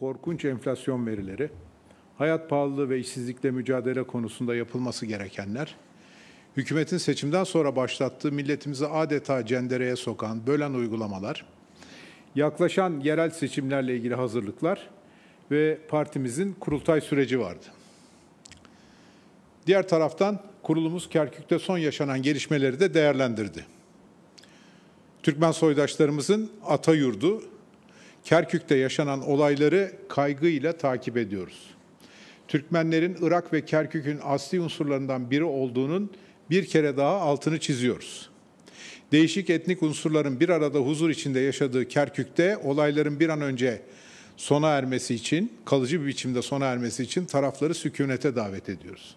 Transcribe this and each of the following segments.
korkunç enflasyon verileri, hayat pahalılığı ve işsizlikle mücadele konusunda yapılması gerekenler, hükümetin seçimden sonra başlattığı milletimizi adeta cendereye sokan, bölen uygulamalar, yaklaşan yerel seçimlerle ilgili hazırlıklar ve partimizin kurultay süreci vardı. Diğer taraftan kurulumuz Kerkük'te son yaşanan gelişmeleri de değerlendirdi. Türkmen soydaşlarımızın ata yurdu Kerkük'te yaşanan olayları kaygıyla takip ediyoruz. Türkmenlerin Irak ve Kerkük'ün asli unsurlarından biri olduğunun bir kere daha altını çiziyoruz. Değişik etnik unsurların bir arada huzur içinde yaşadığı Kerkük'te olayların bir an önce sona ermesi için, kalıcı bir biçimde sona ermesi için tarafları sükunete davet ediyoruz.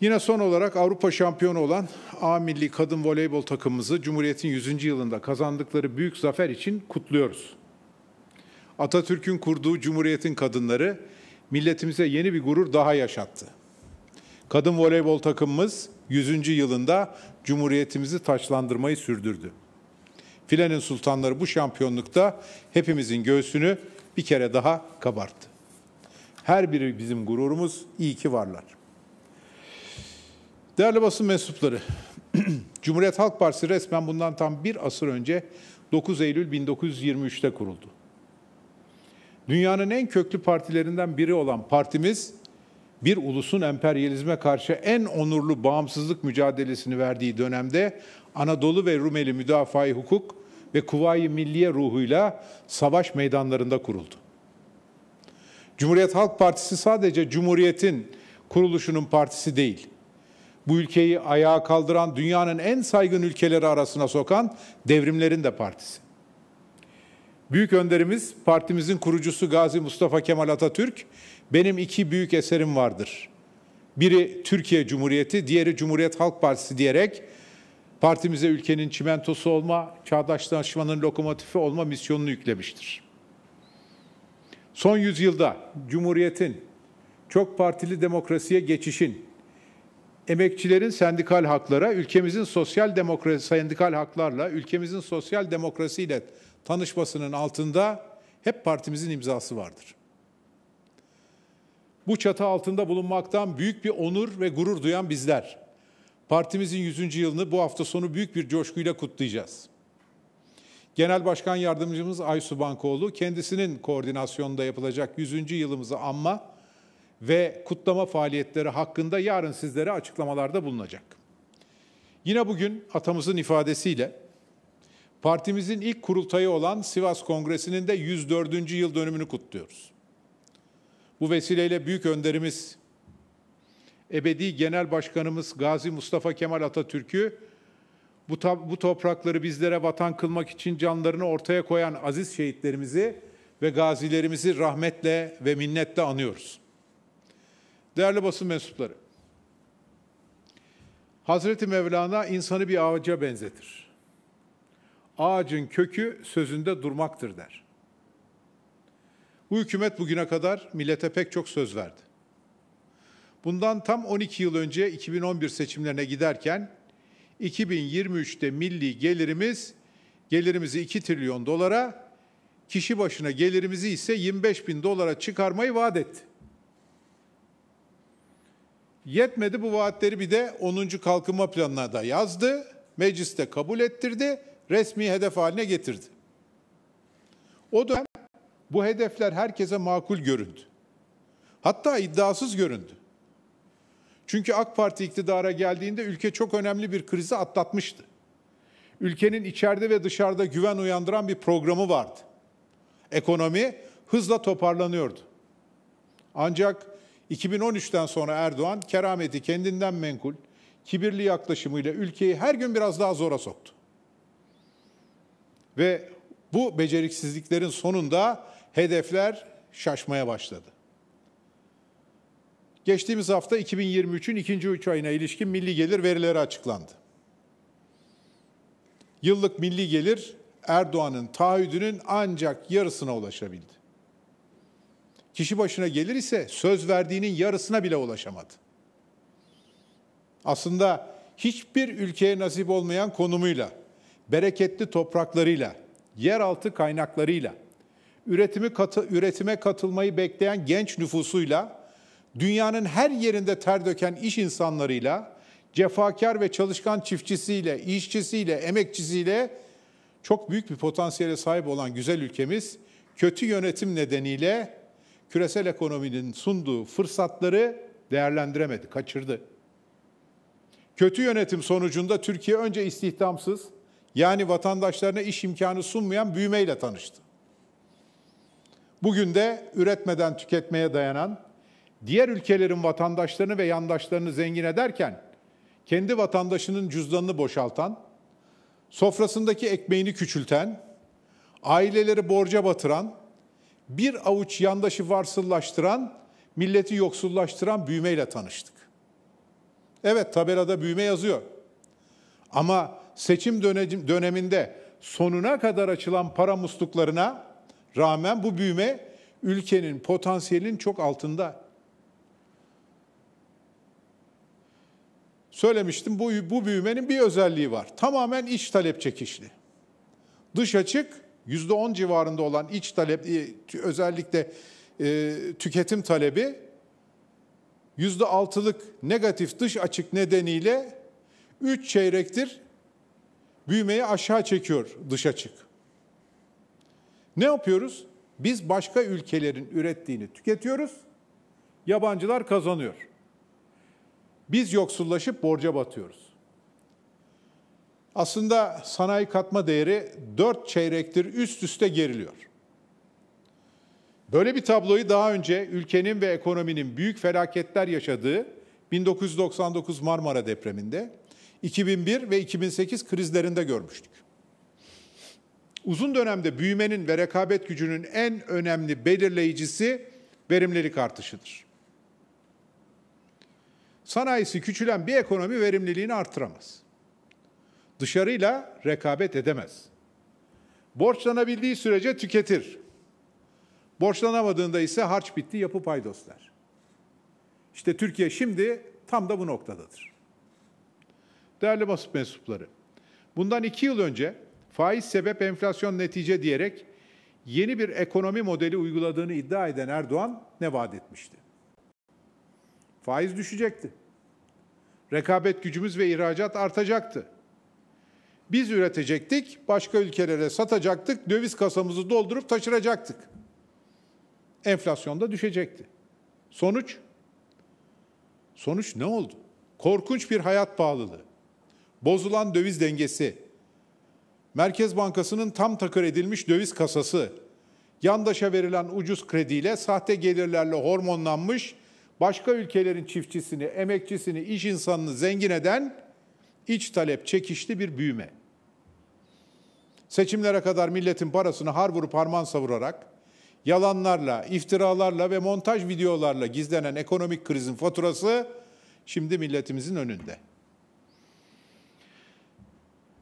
Yine son olarak Avrupa şampiyonu olan A Milli Kadın Voleybol takımımızı Cumhuriyet'in 100. yılında kazandıkları büyük zafer için kutluyoruz. Atatürk'ün kurduğu Cumhuriyet'in kadınları milletimize yeni bir gurur daha yaşattı. Kadın voleybol takımımız 100. yılında Cumhuriyetimizi taçlandırmayı sürdürdü. Filenin sultanları bu şampiyonlukta hepimizin göğsünü bir kere daha kabarttı. Her biri bizim gururumuz, iyi ki varlar. Değerli basın mensupları, Cumhuriyet Halk Partisi resmen bundan tam bir asır önce 9 Eylül 1923'te kuruldu. Dünyanın en köklü partilerinden biri olan partimiz, bir ulusun emperyalizme karşı en onurlu bağımsızlık mücadelesini verdiği dönemde Anadolu ve Rumeli müdafaa hukuk ve Kuvayi Milliye ruhuyla savaş meydanlarında kuruldu. Cumhuriyet Halk Partisi sadece Cumhuriyet'in kuruluşunun partisi değil, bu ülkeyi ayağa kaldıran, dünyanın en saygın ülkeleri arasına sokan devrimlerin de partisi. Büyük önderimiz, partimizin kurucusu Gazi Mustafa Kemal Atatürk, benim iki büyük eserim vardır. Biri Türkiye Cumhuriyeti, diğeri Cumhuriyet Halk Partisi diyerek partimize ülkenin çimentosu olma, çağdaşlaşmanın lokomotifi olma misyonunu yüklemiştir. Son yüzyılda Cumhuriyet'in çok partili demokrasiye geçişin, emekçilerin sendikal haklara, ülkemizin sosyal demokrasi sendikal haklarla, ülkemizin sosyal demokrasiyle tanışmasının altında hep partimizin imzası vardır. Bu çatı altında bulunmaktan büyük bir onur ve gurur duyan bizler. Partimizin 100. yılını bu hafta sonu büyük bir coşkuyla kutlayacağız. Genel Başkan Yardımcımız Aysu Bankoğlu kendisinin koordinasyonunda yapılacak 100. yılımızı anma ve kutlama faaliyetleri hakkında yarın sizlere açıklamalarda bulunacak. Yine bugün atamızın ifadesiyle partimizin ilk kurultayı olan Sivas Kongresi'nin de 104. yıl dönümünü kutluyoruz. Bu vesileyle büyük önderimiz, ebedi genel başkanımız Gazi Mustafa Kemal Atatürk'ü bu, bu toprakları bizlere vatan kılmak için canlarını ortaya koyan aziz şehitlerimizi ve gazilerimizi rahmetle ve minnetle anıyoruz. Değerli basın mensupları, Hazreti Mevlana insanı bir ağaca benzetir. Ağacın kökü sözünde durmaktır der. Bu hükümet bugüne kadar millete pek çok söz verdi. Bundan tam 12 yıl önce 2011 seçimlerine giderken 2023'te milli gelirimiz gelirimizi 2 trilyon dolara, kişi başına gelirimizi ise 25 bin dolara çıkarmayı vaat etti. Yetmedi bu vaatleri bir de 10. Kalkınma Planı'na da yazdı, mecliste kabul ettirdi, resmi hedef haline getirdi. O dönem bu hedefler herkese makul göründü. Hatta iddiasız göründü. Çünkü AK Parti iktidara geldiğinde ülke çok önemli bir krizi atlatmıştı. Ülkenin içeride ve dışarıda güven uyandıran bir programı vardı. Ekonomi hızla toparlanıyordu. Ancak 2013'ten sonra Erdoğan kerameti kendinden menkul, kibirli yaklaşımıyla ülkeyi her gün biraz daha zora soktu. Ve bu beceriksizliklerin sonunda hedefler şaşmaya başladı. Geçtiğimiz hafta 2023'ün ikinci üç ayına ilişkin milli gelir verileri açıklandı. Yıllık milli gelir Erdoğan'ın taahhüdünün ancak yarısına ulaşabildi kişi başına gelir ise söz verdiğinin yarısına bile ulaşamadı. Aslında hiçbir ülkeye nasip olmayan konumuyla, bereketli topraklarıyla, yeraltı kaynaklarıyla, üretimi katı, üretime katılmayı bekleyen genç nüfusuyla, dünyanın her yerinde ter döken iş insanlarıyla, cefakar ve çalışkan çiftçisiyle, işçisiyle, emekçisiyle çok büyük bir potansiyele sahip olan güzel ülkemiz kötü yönetim nedeniyle küresel ekonominin sunduğu fırsatları değerlendiremedi, kaçırdı. Kötü yönetim sonucunda Türkiye önce istihdamsız, yani vatandaşlarına iş imkanı sunmayan büyümeyle tanıştı. Bugün de üretmeden tüketmeye dayanan, diğer ülkelerin vatandaşlarını ve yandaşlarını zengin ederken, kendi vatandaşının cüzdanını boşaltan, sofrasındaki ekmeğini küçülten, aileleri borca batıran, bir avuç yandaşı varsıllaştıran, milleti yoksullaştıran büyümeyle tanıştık. Evet tabelada büyüme yazıyor. Ama seçim döneminde sonuna kadar açılan para musluklarına rağmen bu büyüme ülkenin potansiyelinin çok altında. Söylemiştim bu, bu büyümenin bir özelliği var. Tamamen iç talep çekişli. Dış açık Yüzde on civarında olan iç talep, e, özellikle e, tüketim talebi yüzde altılık negatif dış açık nedeniyle üç çeyrektir büyümeyi aşağı çekiyor dış açık. Ne yapıyoruz? Biz başka ülkelerin ürettiğini tüketiyoruz, yabancılar kazanıyor. Biz yoksullaşıp borca batıyoruz. Aslında sanayi katma değeri 4 çeyrektir üst üste geriliyor. Böyle bir tabloyu daha önce ülkenin ve ekonominin büyük felaketler yaşadığı 1999 Marmara depreminde, 2001 ve 2008 krizlerinde görmüştük. Uzun dönemde büyümenin ve rekabet gücünün en önemli belirleyicisi verimlilik artışıdır. Sanayisi küçülen bir ekonomi verimliliğini artıramaz. Dışarıyla rekabet edemez. Borçlanabildiği sürece tüketir. Borçlanamadığında ise harç bitti yapı paydoslar. İşte Türkiye şimdi tam da bu noktadadır. Değerli basın mensupları, bundan iki yıl önce faiz sebep enflasyon netice diyerek yeni bir ekonomi modeli uyguladığını iddia eden Erdoğan ne vaat etmişti? Faiz düşecekti. Rekabet gücümüz ve ihracat artacaktı. Biz üretecektik, başka ülkelere satacaktık, döviz kasamızı doldurup taşıracaktık. Enflasyon da düşecekti. Sonuç? Sonuç ne oldu? Korkunç bir hayat pahalılığı, bozulan döviz dengesi, Merkez Bankası'nın tam takır edilmiş döviz kasası, yandaşa verilen ucuz krediyle sahte gelirlerle hormonlanmış, başka ülkelerin çiftçisini, emekçisini, iş insanını zengin eden iç talep çekişli bir büyüme. Seçimlere kadar milletin parasını har vurup harman savurarak yalanlarla, iftiralarla ve montaj videolarla gizlenen ekonomik krizin faturası şimdi milletimizin önünde.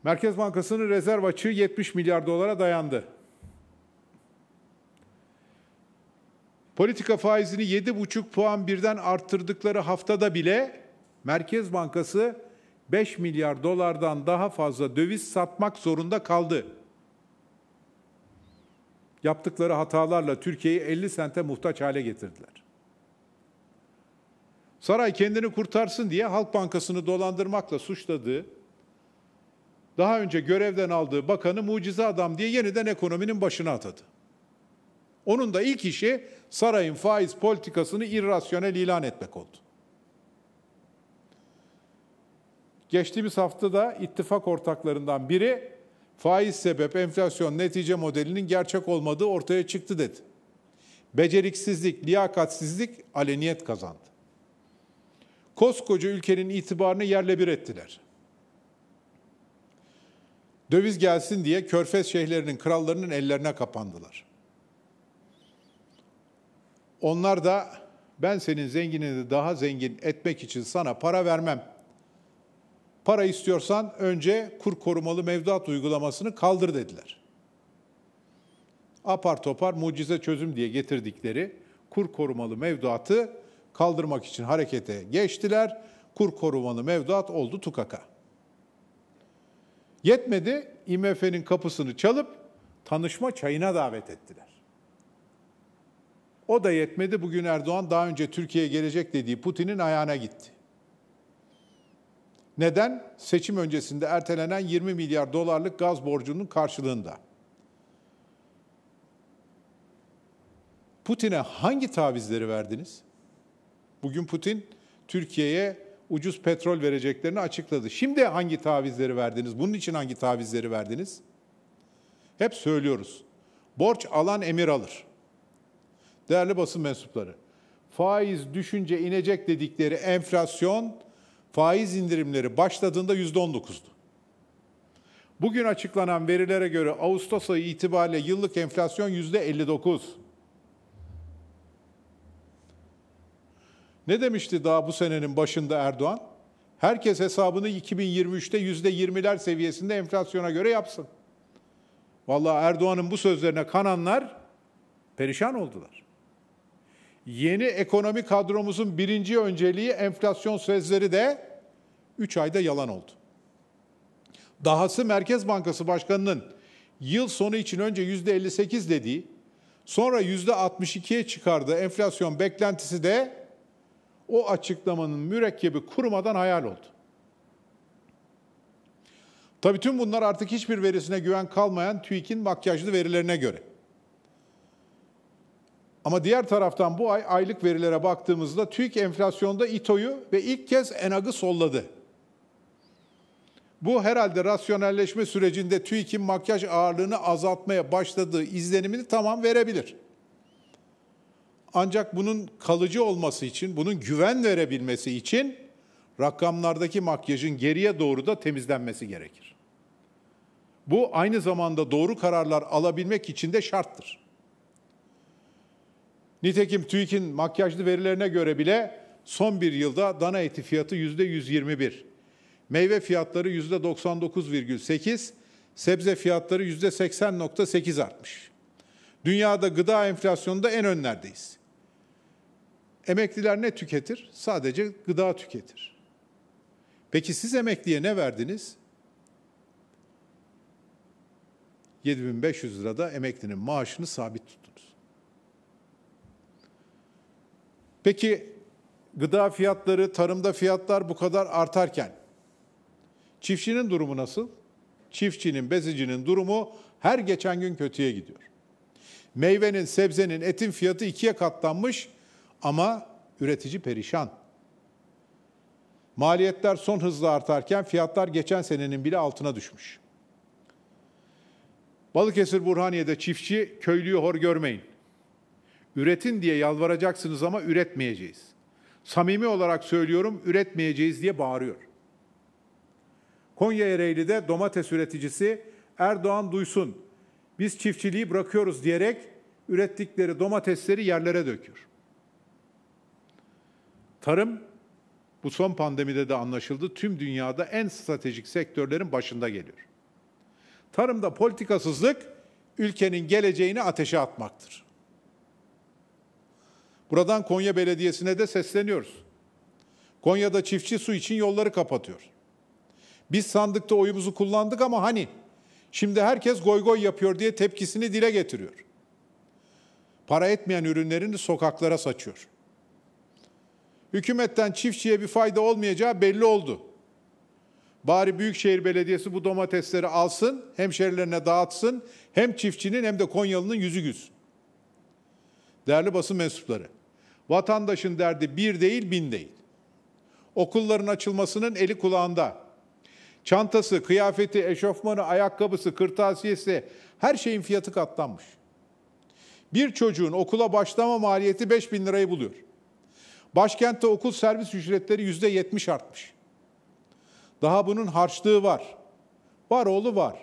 Merkez Bankası'nın rezerv açığı 70 milyar dolara dayandı. Politika faizini 7,5 puan birden arttırdıkları haftada bile Merkez Bankası 5 milyar dolardan daha fazla döviz satmak zorunda kaldı. Yaptıkları hatalarla Türkiye'yi 50 sente muhtaç hale getirdiler. Saray kendini kurtarsın diye Halk Bankası'nı dolandırmakla suçladığı, daha önce görevden aldığı bakanı mucize adam diye yeniden ekonominin başına atadı. Onun da ilk işi sarayın faiz politikasını irrasyonel ilan etmek oldu. Geçtiğimiz hafta da ittifak ortaklarından biri faiz sebep enflasyon netice modelinin gerçek olmadığı ortaya çıktı dedi. Beceriksizlik, liyakatsizlik aleniyet kazandı. Koskoca ülkenin itibarını yerle bir ettiler. Döviz gelsin diye körfez şehirlerinin krallarının ellerine kapandılar. Onlar da ben senin zenginini daha zengin etmek için sana para vermem.'' Para istiyorsan önce kur korumalı mevduat uygulamasını kaldır dediler. Apar topar mucize çözüm diye getirdikleri kur korumalı mevduatı kaldırmak için harekete geçtiler. Kur korumalı mevduat oldu tukaka. Yetmedi, IMF'nin kapısını çalıp tanışma çayına davet ettiler. O da yetmedi. Bugün Erdoğan daha önce Türkiye'ye gelecek dediği Putin'in ayağına gitti. Neden? Seçim öncesinde ertelenen 20 milyar dolarlık gaz borcunun karşılığında. Putin'e hangi tavizleri verdiniz? Bugün Putin Türkiye'ye ucuz petrol vereceklerini açıkladı. Şimdi hangi tavizleri verdiniz? Bunun için hangi tavizleri verdiniz? Hep söylüyoruz. Borç alan emir alır. Değerli basın mensupları, faiz düşünce inecek dedikleri enflasyon faiz indirimleri başladığında %19'du. Bugün açıklanan verilere göre Ağustos ayı itibariyle yıllık enflasyon %59. Ne demişti daha bu senenin başında Erdoğan? Herkes hesabını 2023'te %20'ler seviyesinde enflasyona göre yapsın. Vallahi Erdoğan'ın bu sözlerine kananlar perişan oldular. Yeni ekonomi kadromuzun birinci önceliği enflasyon sözleri de 3 ayda yalan oldu. Dahası Merkez Bankası Başkanı'nın yıl sonu için önce %58 dediği, sonra %62'ye çıkardığı enflasyon beklentisi de o açıklamanın mürekkebi kurumadan hayal oldu. Tabii tüm bunlar artık hiçbir verisine güven kalmayan TÜİK'in makyajlı verilerine göre. Ama diğer taraftan bu ay aylık verilere baktığımızda TÜİK enflasyonda İTO'yu ve ilk kez ENAG'ı solladı. Bu herhalde rasyonelleşme sürecinde TÜİK'in makyaj ağırlığını azaltmaya başladığı izlenimini tamam verebilir. Ancak bunun kalıcı olması için, bunun güven verebilmesi için rakamlardaki makyajın geriye doğru da temizlenmesi gerekir. Bu aynı zamanda doğru kararlar alabilmek için de şarttır. Nitekim TÜİK'in makyajlı verilerine göre bile son bir yılda dana eti fiyatı yüzde %121, meyve fiyatları yüzde %99,8, sebze fiyatları yüzde %80,8 artmış. Dünyada gıda enflasyonunda en önlerdeyiz. Emekliler ne tüketir? Sadece gıda tüketir. Peki siz emekliye ne verdiniz? 7500 lirada emeklinin maaşını sabit tuttu. Peki gıda fiyatları, tarımda fiyatlar bu kadar artarken çiftçinin durumu nasıl? Çiftçinin, bezicinin durumu her geçen gün kötüye gidiyor. Meyvenin, sebzenin, etin fiyatı ikiye katlanmış ama üretici perişan. Maliyetler son hızla artarken fiyatlar geçen senenin bile altına düşmüş. Balıkesir Burhaniye'de çiftçi köylüyü hor görmeyin. Üretin diye yalvaracaksınız ama üretmeyeceğiz. Samimi olarak söylüyorum, üretmeyeceğiz diye bağırıyor. Konya Ereğli'de domates üreticisi Erdoğan duysun, biz çiftçiliği bırakıyoruz diyerek ürettikleri domatesleri yerlere döküyor. Tarım bu son pandemide de anlaşıldı. Tüm dünyada en stratejik sektörlerin başında geliyor. Tarımda politikasızlık ülkenin geleceğini ateşe atmaktır. Buradan Konya Belediyesi'ne de sesleniyoruz. Konya'da çiftçi su için yolları kapatıyor. Biz sandıkta oyumuzu kullandık ama hani şimdi herkes goy goy yapıyor diye tepkisini dile getiriyor. Para etmeyen ürünlerini sokaklara saçıyor. Hükümetten çiftçiye bir fayda olmayacağı belli oldu. Bari Büyükşehir Belediyesi bu domatesleri alsın, hemşerilerine dağıtsın, hem çiftçinin hem de Konyalı'nın yüzü gülsün. Değerli basın mensupları, Vatandaşın derdi bir değil bin değil. Okulların açılmasının eli kulağında. Çantası, kıyafeti, eşofmanı, ayakkabısı, kırtasiyesi her şeyin fiyatı katlanmış. Bir çocuğun okula başlama maliyeti 5 bin lirayı buluyor. Başkentte okul servis ücretleri yüzde yetmiş artmış. Daha bunun harçlığı var. Var oğlu var.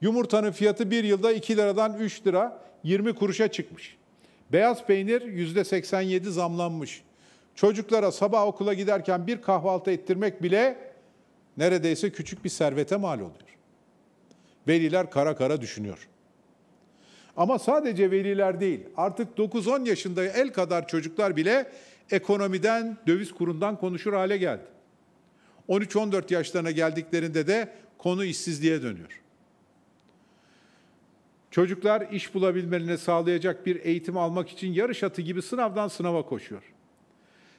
Yumurtanın fiyatı bir yılda 2 liradan 3 lira 20 kuruşa çıkmış. Beyaz peynir yüzde %87 zamlanmış. Çocuklara sabah okula giderken bir kahvaltı ettirmek bile neredeyse küçük bir servete mal oluyor. Veliler kara kara düşünüyor. Ama sadece veliler değil, artık 9-10 yaşında el kadar çocuklar bile ekonomiden, döviz kurundan konuşur hale geldi. 13-14 yaşlarına geldiklerinde de konu işsizliğe dönüyor. Çocuklar iş bulabilmelerini sağlayacak bir eğitim almak için yarış atı gibi sınavdan sınava koşuyor.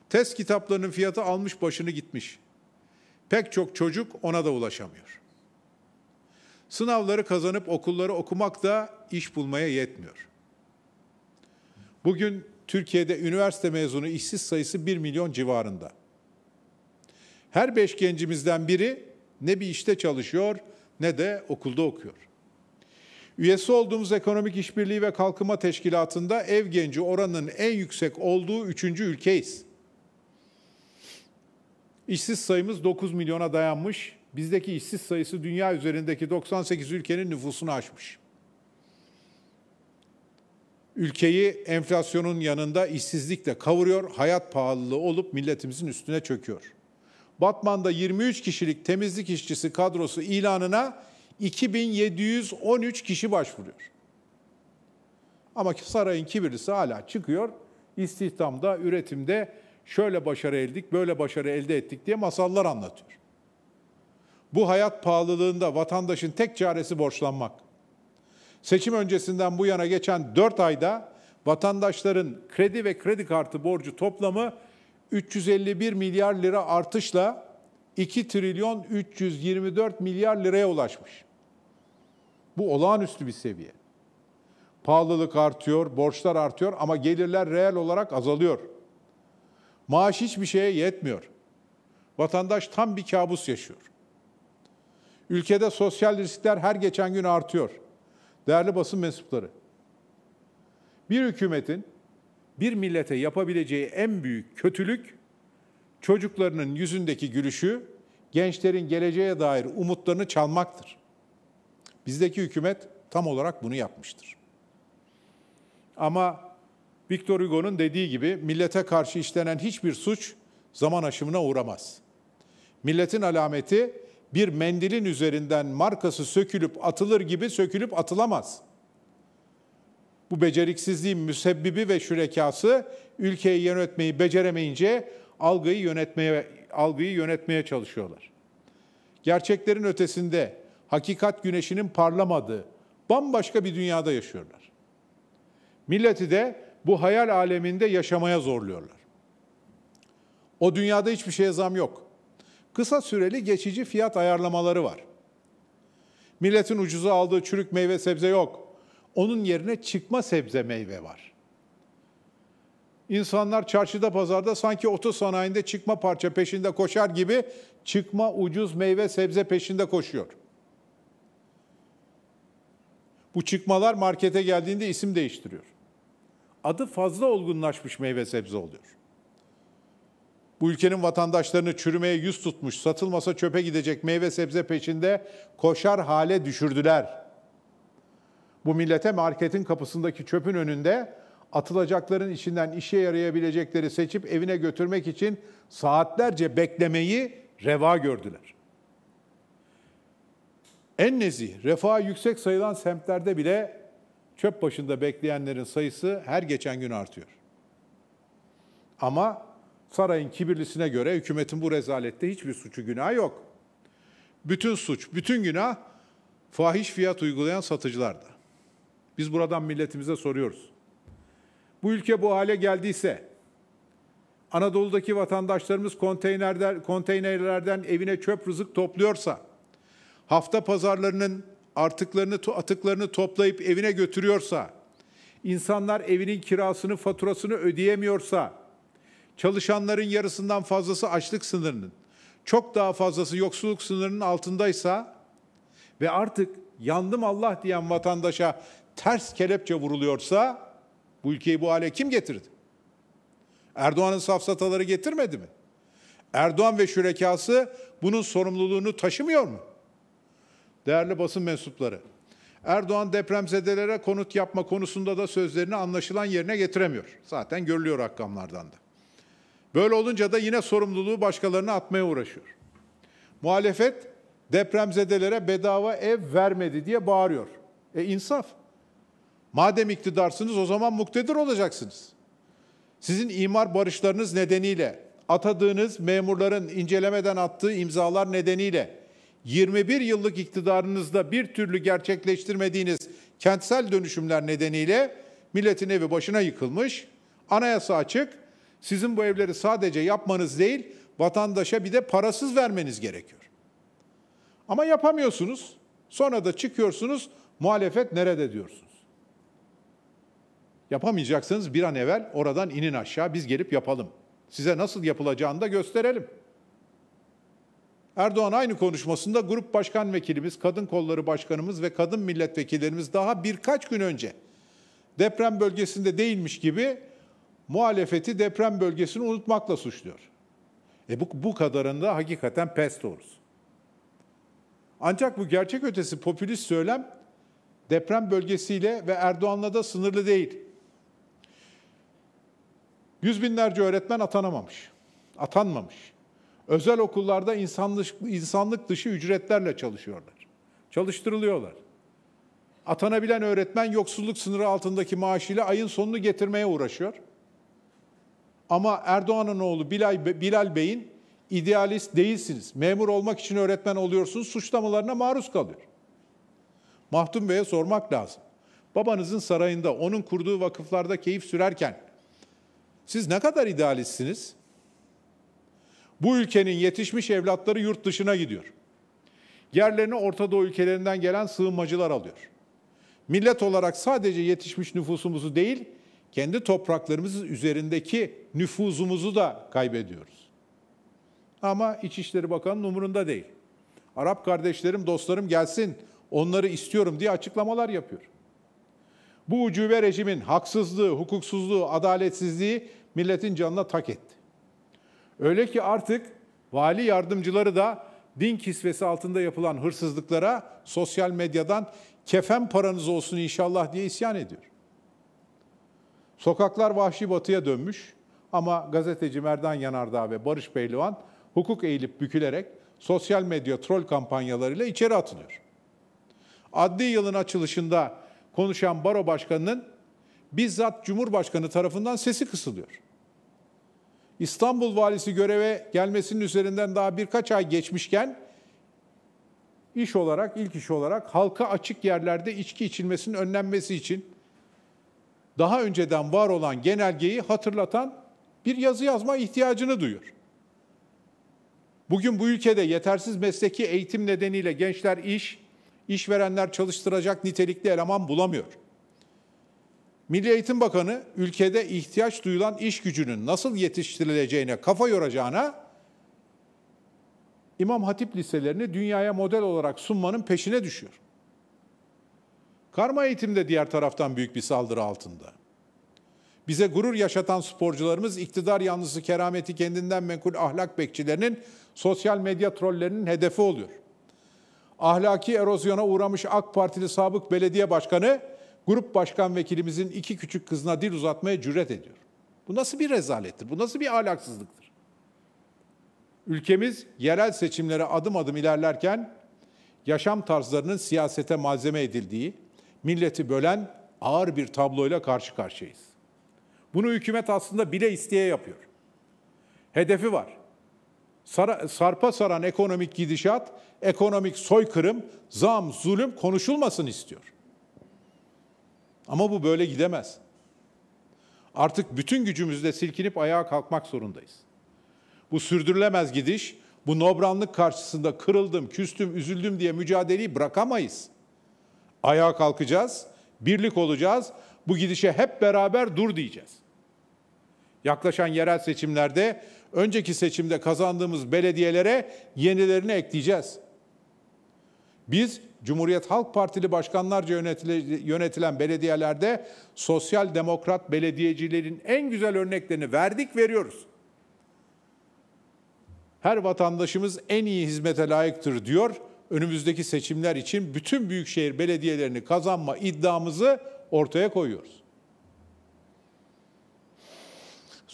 Test kitaplarının fiyatı almış başını gitmiş. Pek çok çocuk ona da ulaşamıyor. Sınavları kazanıp okulları okumak da iş bulmaya yetmiyor. Bugün Türkiye'de üniversite mezunu işsiz sayısı 1 milyon civarında. Her beş gencimizden biri ne bir işte çalışıyor ne de okulda okuyor. Üyesi olduğumuz Ekonomik İşbirliği ve Kalkınma Teşkilatı'nda ev genci oranının en yüksek olduğu üçüncü ülkeyiz. İşsiz sayımız 9 milyona dayanmış. Bizdeki işsiz sayısı dünya üzerindeki 98 ülkenin nüfusunu aşmış. Ülkeyi enflasyonun yanında işsizlikle kavuruyor, hayat pahalılığı olup milletimizin üstüne çöküyor. Batman'da 23 kişilik temizlik işçisi kadrosu ilanına 2713 kişi başvuruyor. Ama sarayın kibirlisi hala çıkıyor. İstihdamda, üretimde şöyle başarı eldik, böyle başarı elde ettik diye masallar anlatıyor. Bu hayat pahalılığında vatandaşın tek çaresi borçlanmak. Seçim öncesinden bu yana geçen 4 ayda vatandaşların kredi ve kredi kartı borcu toplamı 351 milyar lira artışla 2 trilyon 324 milyar liraya ulaşmış. Bu olağanüstü bir seviye. Pahalılık artıyor, borçlar artıyor ama gelirler reel olarak azalıyor. Maaş hiçbir şeye yetmiyor. Vatandaş tam bir kabus yaşıyor. Ülkede sosyal riskler her geçen gün artıyor. Değerli basın mensupları. Bir hükümetin bir millete yapabileceği en büyük kötülük çocuklarının yüzündeki gülüşü gençlerin geleceğe dair umutlarını çalmaktır. Bizdeki hükümet tam olarak bunu yapmıştır. Ama Victor Hugo'nun dediği gibi millete karşı işlenen hiçbir suç zaman aşımına uğramaz. Milletin alameti bir mendilin üzerinden markası sökülüp atılır gibi sökülüp atılamaz. Bu beceriksizliğin müsebbibi ve şürekası ülkeyi yönetmeyi beceremeyince algıyı yönetmeye algıyı yönetmeye çalışıyorlar. Gerçeklerin ötesinde hakikat güneşinin parlamadığı bambaşka bir dünyada yaşıyorlar. Milleti de bu hayal aleminde yaşamaya zorluyorlar. O dünyada hiçbir şeye zam yok. Kısa süreli geçici fiyat ayarlamaları var. Milletin ucuza aldığı çürük meyve sebze yok. Onun yerine çıkma sebze meyve var. İnsanlar çarşıda pazarda sanki oto sanayinde çıkma parça peşinde koşar gibi çıkma ucuz meyve sebze peşinde koşuyor. Bu çıkmalar markete geldiğinde isim değiştiriyor. Adı fazla olgunlaşmış meyve sebze oluyor. Bu ülkenin vatandaşlarını çürümeye yüz tutmuş, satılmasa çöpe gidecek meyve sebze peşinde koşar hale düşürdüler. Bu millete marketin kapısındaki çöpün önünde atılacakların içinden işe yarayabilecekleri seçip evine götürmek için saatlerce beklemeyi reva gördüler. En nezih, refah yüksek sayılan semtlerde bile çöp başında bekleyenlerin sayısı her geçen gün artıyor. Ama sarayın kibirlisine göre hükümetin bu rezalette hiçbir suçu günah yok. Bütün suç, bütün günah fahiş fiyat uygulayan satıcılarda. Biz buradan milletimize soruyoruz bu ülke bu hale geldiyse, Anadolu'daki vatandaşlarımız konteynerler, konteynerlerden evine çöp rızık topluyorsa, hafta pazarlarının artıklarını, atıklarını toplayıp evine götürüyorsa, insanlar evinin kirasını, faturasını ödeyemiyorsa, çalışanların yarısından fazlası açlık sınırının, çok daha fazlası yoksulluk sınırının altındaysa ve artık yandım Allah diyen vatandaşa ters kelepçe vuruluyorsa bu ülkeyi bu hale kim getirdi? Erdoğan'ın safsataları getirmedi mi? Erdoğan ve şürekası bunun sorumluluğunu taşımıyor mu? Değerli basın mensupları, Erdoğan depremzedelere konut yapma konusunda da sözlerini anlaşılan yerine getiremiyor. Zaten görülüyor rakamlardan da. Böyle olunca da yine sorumluluğu başkalarına atmaya uğraşıyor. Muhalefet depremzedelere bedava ev vermedi diye bağırıyor. E insaf. Madem iktidarsınız o zaman muktedir olacaksınız. Sizin imar barışlarınız nedeniyle, atadığınız memurların incelemeden attığı imzalar nedeniyle 21 yıllık iktidarınızda bir türlü gerçekleştirmediğiniz kentsel dönüşümler nedeniyle milletin evi başına yıkılmış. Anayasa açık. Sizin bu evleri sadece yapmanız değil, vatandaşa bir de parasız vermeniz gerekiyor. Ama yapamıyorsunuz. Sonra da çıkıyorsunuz, muhalefet nerede diyorsunuz. Yapamayacaksınız bir an evvel oradan inin aşağı biz gelip yapalım. Size nasıl yapılacağını da gösterelim. Erdoğan aynı konuşmasında grup başkan vekilimiz, kadın kolları başkanımız ve kadın milletvekillerimiz daha birkaç gün önce deprem bölgesinde değilmiş gibi muhalefeti deprem bölgesini unutmakla suçluyor. E bu, bu kadarında hakikaten pes doğrusu. Ancak bu gerçek ötesi popülist söylem deprem bölgesiyle ve Erdoğan'la da sınırlı değil. Yüz binlerce öğretmen atanamamış. Atanmamış. Özel okullarda insanlık, insanlık dışı ücretlerle çalışıyorlar. Çalıştırılıyorlar. Atanabilen öğretmen yoksulluk sınırı altındaki maaşıyla ayın sonunu getirmeye uğraşıyor. Ama Erdoğan'ın oğlu Bilal, Bilal Bey'in idealist değilsiniz. Memur olmak için öğretmen oluyorsunuz suçlamalarına maruz kalıyor. Mahdum Bey'e sormak lazım. Babanızın sarayında onun kurduğu vakıflarda keyif sürerken siz ne kadar idealistsiniz? Bu ülkenin yetişmiş evlatları yurt dışına gidiyor. Yerlerini Orta Doğu ülkelerinden gelen sığınmacılar alıyor. Millet olarak sadece yetişmiş nüfusumuzu değil, kendi topraklarımız üzerindeki nüfuzumuzu da kaybediyoruz. Ama İçişleri Bakanı'nın umurunda değil. Arap kardeşlerim, dostlarım gelsin, onları istiyorum diye açıklamalar yapıyor. Bu ucube rejimin haksızlığı, hukuksuzluğu, adaletsizliği milletin canına tak etti. Öyle ki artık vali yardımcıları da din kisvesi altında yapılan hırsızlıklara sosyal medyadan kefen paranız olsun inşallah diye isyan ediyor. Sokaklar vahşi batıya dönmüş ama gazeteci Merdan Yanardağ ve Barış Pehlivan hukuk eğilip bükülerek sosyal medya troll kampanyalarıyla içeri atılıyor. Adli yılın açılışında konuşan baro başkanının bizzat Cumhurbaşkanı tarafından sesi kısılıyor. İstanbul valisi göreve gelmesinin üzerinden daha birkaç ay geçmişken iş olarak, ilk iş olarak halka açık yerlerde içki içilmesinin önlenmesi için daha önceden var olan genelgeyi hatırlatan bir yazı yazma ihtiyacını duyuyor. Bugün bu ülkede yetersiz mesleki eğitim nedeniyle gençler iş, İşverenler çalıştıracak nitelikli eleman bulamıyor. Milli Eğitim Bakanı ülkede ihtiyaç duyulan iş gücünün nasıl yetiştirileceğine kafa yoracağına İmam Hatip liselerini dünyaya model olarak sunmanın peşine düşüyor. Karma eğitim de diğer taraftan büyük bir saldırı altında. Bize gurur yaşatan sporcularımız iktidar yanlısı kerameti kendinden menkul ahlak bekçilerinin sosyal medya trollerinin hedefi oluyor ahlaki erozyona uğramış AK Partili sabık belediye başkanı grup başkan vekilimizin iki küçük kızına dil uzatmaya cüret ediyor. Bu nasıl bir rezalettir? Bu nasıl bir ahlaksızlıktır? Ülkemiz yerel seçimlere adım adım ilerlerken yaşam tarzlarının siyasete malzeme edildiği, milleti bölen ağır bir tabloyla karşı karşıyayız. Bunu hükümet aslında bile isteye yapıyor. Hedefi var sarpa saran ekonomik gidişat, ekonomik soykırım, zam, zulüm konuşulmasın istiyor. Ama bu böyle gidemez. Artık bütün gücümüzle silkinip ayağa kalkmak zorundayız. Bu sürdürülemez gidiş, bu nobranlık karşısında kırıldım, küstüm, üzüldüm diye mücadeleyi bırakamayız. Ayağa kalkacağız, birlik olacağız, bu gidişe hep beraber dur diyeceğiz. Yaklaşan yerel seçimlerde önceki seçimde kazandığımız belediyelere yenilerini ekleyeceğiz. Biz Cumhuriyet Halk Partili başkanlarca yönetilen belediyelerde sosyal demokrat belediyecilerin en güzel örneklerini verdik, veriyoruz. Her vatandaşımız en iyi hizmete layıktır diyor. Önümüzdeki seçimler için bütün büyükşehir belediyelerini kazanma iddiamızı ortaya koyuyoruz.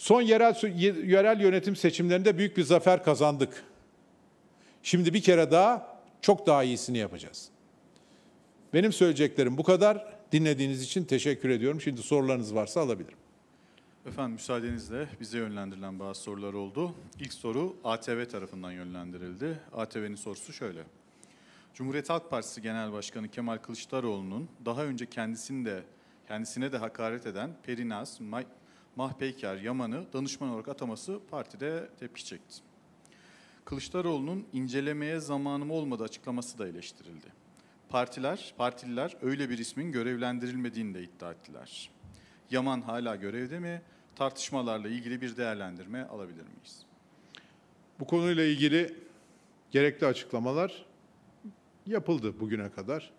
Son yerel yerel yönetim seçimlerinde büyük bir zafer kazandık. Şimdi bir kere daha çok daha iyisini yapacağız. Benim söyleyeceklerim bu kadar. Dinlediğiniz için teşekkür ediyorum. Şimdi sorularınız varsa alabilirim. Efendim müsaadenizle bize yönlendirilen bazı sorular oldu. İlk soru ATV tarafından yönlendirildi. ATV'nin sorusu şöyle. Cumhuriyet Halk Partisi Genel Başkanı Kemal Kılıçdaroğlu'nun daha önce kendisini de kendisine de hakaret eden Perinaz, Mahpeyker Yaman'ı danışman olarak ataması partide tepki çekti. Kılıçdaroğlu'nun incelemeye zamanım olmadı açıklaması da eleştirildi. Partiler, partililer öyle bir ismin görevlendirilmediğini de iddia ettiler. Yaman hala görevde mi? Tartışmalarla ilgili bir değerlendirme alabilir miyiz? Bu konuyla ilgili gerekli açıklamalar yapıldı bugüne kadar.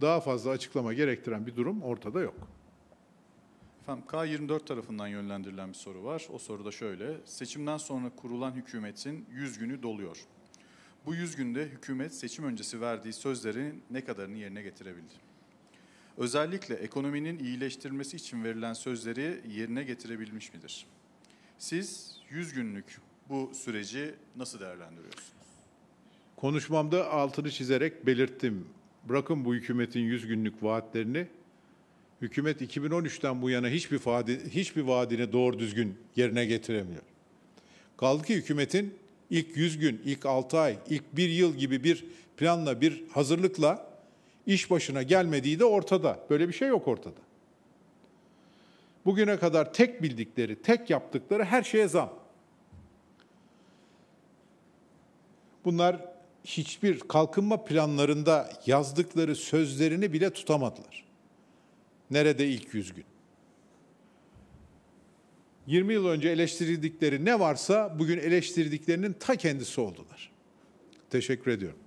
Daha fazla açıklama gerektiren bir durum ortada yok. Efendim K24 tarafından yönlendirilen bir soru var. O soru da şöyle. Seçimden sonra kurulan hükümetin 100 günü doluyor. Bu 100 günde hükümet seçim öncesi verdiği sözlerin ne kadarını yerine getirebildi? Özellikle ekonominin iyileştirilmesi için verilen sözleri yerine getirebilmiş midir? Siz 100 günlük bu süreci nasıl değerlendiriyorsunuz? Konuşmamda altını çizerek belirttim. Bırakın bu hükümetin 100 günlük vaatlerini hükümet 2013'ten bu yana hiçbir vaadi, hiçbir vaadini doğru düzgün yerine getiremiyor. Kaldı ki hükümetin ilk 100 gün, ilk 6 ay, ilk 1 yıl gibi bir planla, bir hazırlıkla iş başına gelmediği de ortada. Böyle bir şey yok ortada. Bugüne kadar tek bildikleri, tek yaptıkları her şeye zam. Bunlar hiçbir kalkınma planlarında yazdıkları sözlerini bile tutamadılar. Nerede ilk yüz gün? 20 yıl önce eleştirdikleri ne varsa bugün eleştirdiklerinin ta kendisi oldular. Teşekkür ediyorum.